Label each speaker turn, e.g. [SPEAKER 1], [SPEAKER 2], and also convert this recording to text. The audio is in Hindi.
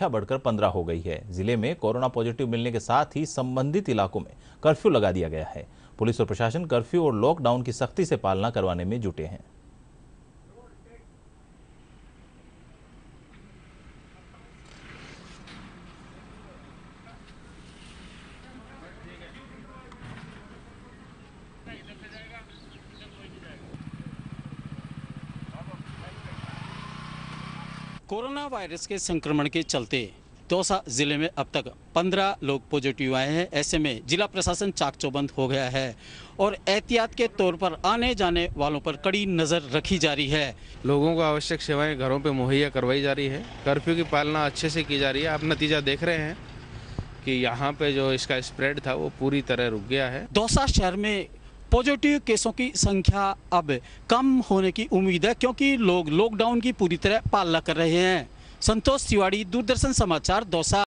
[SPEAKER 1] संख्या बढ़कर पंद्रह हो गई है जिले में कोरोना पॉजिटिव मिलने के साथ ही संबंधित इलाकों में कर्फ्यू लगा दिया गया है पुलिस और प्रशासन कर्फ्यू और लॉकडाउन की सख्ती से पालना करवाने में जुटे हैं
[SPEAKER 2] कोरोना वायरस के संक्रमण के चलते दौसा जिले में अब तक 15 लोग पॉजिटिव आए हैं ऐसे में जिला प्रशासन चाक चौबंद हो गया है और एहतियात के तौर पर आने जाने वालों पर कड़ी नज़र
[SPEAKER 3] रखी जा रही है लोगों को आवश्यक सेवाएं घरों पर मुहैया करवाई जा रही है कर्फ्यू की पालना अच्छे से की जा रही है आप नतीजा देख रहे हैं कि यहाँ पे जो इसका स्प्रेड था वो पूरी तरह रुक गया है
[SPEAKER 2] दौसा शहर में पॉजिटिव केसों की संख्या अब कम होने
[SPEAKER 4] की उम्मीद है क्योंकि लोग लॉकडाउन की पूरी तरह पालना कर रहे हैं संतोष तिवाड़ी दूरदर्शन समाचार दौसा